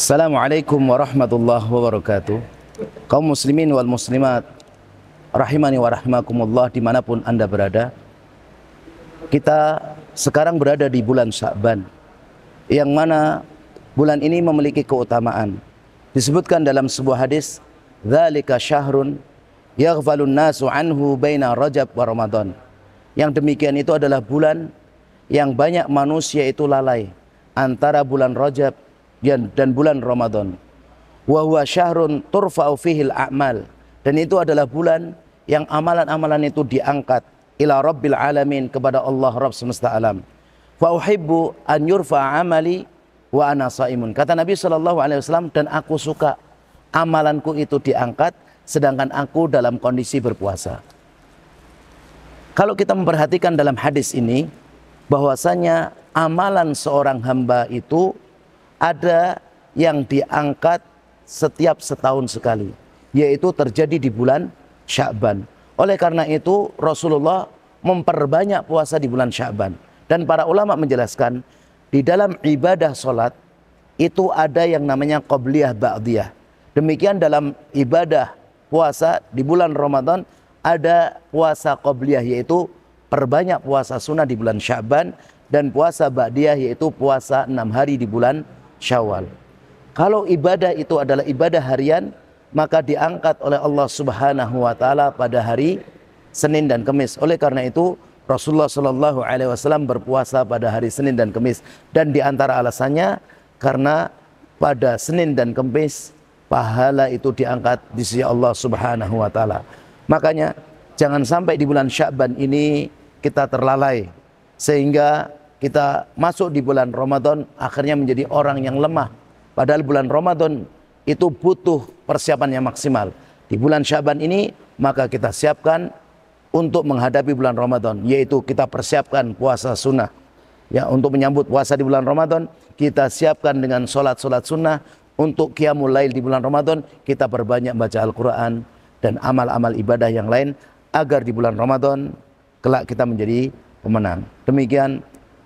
Assalamualaikum warahmatullahi wabarakatuh Kaum muslimin wal muslimat Rahimani wa rahimakumullah dimanapun anda berada Kita sekarang berada di bulan Sya'ban Yang mana bulan ini memiliki keutamaan Disebutkan dalam sebuah hadis Zalika syahrun yaghfalun nasu anhu baina rajab wa ramadan Yang demikian itu adalah bulan yang banyak manusia itu lalai antara bulan Rajab dan bulan Ramadan. Wa huwa syahrun turfa'u fihil a'mal. Dan itu adalah bulan yang amalan-amalan itu diangkat ila rabbil alamin kepada Allah Rabb semesta alam. Fa uhibbu an yurfa'a amali wa ana saimun. Kata Nabi sallallahu alaihi wasallam dan aku suka amalanku itu diangkat sedangkan aku dalam kondisi berpuasa. Kalau kita memperhatikan dalam hadis ini bahwasanya amalan seorang hamba itu ada yang diangkat setiap setahun sekali, yaitu terjadi di bulan Sya'ban. Oleh karena itu Rasulullah memperbanyak puasa di bulan Sya'ban. Dan para ulama menjelaskan di dalam ibadah sholat itu ada yang namanya qobliyah ba'diyah. Demikian dalam ibadah puasa di bulan Ramadan ada puasa qobliyah yaitu perbanyak puasa sunnah di bulan Sya'ban dan puasa ba'diyah yaitu puasa enam hari di bulan Syawal. Kalau ibadah itu adalah ibadah harian, maka diangkat oleh Allah Subhanahu wa taala pada hari Senin dan Kamis. Oleh karena itu, Rasulullah Shallallahu alaihi wasallam berpuasa pada hari Senin dan Kamis dan di antara alasannya karena pada Senin dan Kamis pahala itu diangkat di sisi Allah Subhanahu wa taala. Makanya jangan sampai di bulan Sya'ban ini kita terlalai sehingga kita masuk di bulan Ramadan akhirnya menjadi orang yang lemah. Padahal bulan Ramadan itu butuh persiapan yang maksimal. Di bulan Syaban ini maka kita siapkan untuk menghadapi bulan Ramadan yaitu kita persiapkan puasa sunnah. Ya, untuk menyambut puasa di bulan Ramadan kita siapkan dengan sholat-sholat sunnah. Untuk qiyamul lail di bulan Ramadan kita berbanyak baca Al-Quran dan amal-amal ibadah yang lain agar di bulan Ramadan kelak kita menjadi pemenang. Demikian